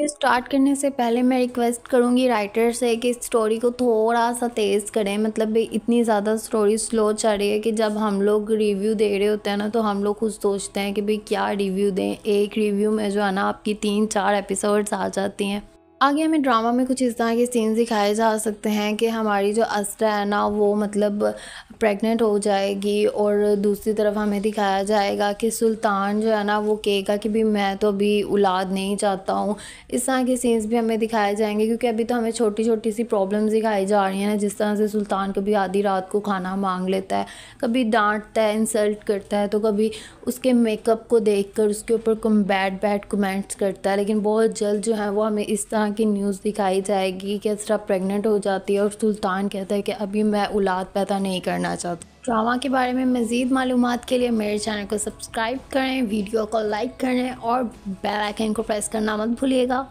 start करने से पहले मैं रिक्वेस्ट करूँगी राइटर से कि स्टोरी को थोड़ा सा तेज़ करें मतलब इतनी ज़्यादा स्टोरी स्लो चल रही है कि जब हम लोग रिव्यू दे रहे होते हैं ना तो हम लोग खुद सोचते हैं कि भाई क्या रिव्यू दें एक रिव्यू में जो है ना आपकी तीन चार एपिसोड्स आ जाती हैं आगे हमें ड्रामा में कुछ इस तरह के सीन्स दिखाए जा सकते हैं कि हमारी जो अस्त्र है ना वो मतलब प्रेग्नेंट हो जाएगी और दूसरी तरफ हमें दिखाया जाएगा कि सुल्तान जो है ना वो कहेगा कि भी मैं तो अभी औलाद नहीं चाहता हूँ इस तरह के सीन्स भी हमें दिखाए जाएंगे क्योंकि अभी तो हमें छोटी छोटी सी प्रॉब्लम्स दिखाई जा रही हैं ना जिस तरह से सुल्तान कभी आधी रात को खाना मांग लेता है कभी डांटता है इंसल्ट करता है तो कभी उसके मेकअप को देख कर उसके ऊपर कम बैड बैड कमेंट्स करता है लेकिन बहुत जल्द जो है वो हमें इस तरह की न्यूज़ दिखाई जाएगी कि इसरा प्रेग्नेंट हो जाती है और सुल्तान कहता है कि अभी मैं औलाद पैदा नहीं करना चाहता ड्रामा के बारे में मज़ीद मालूम के लिए मेरे चैनल को सब्सक्राइब करें वीडियो को लाइक करें और बेल आइकन को प्रेस करना मत भूलिएगा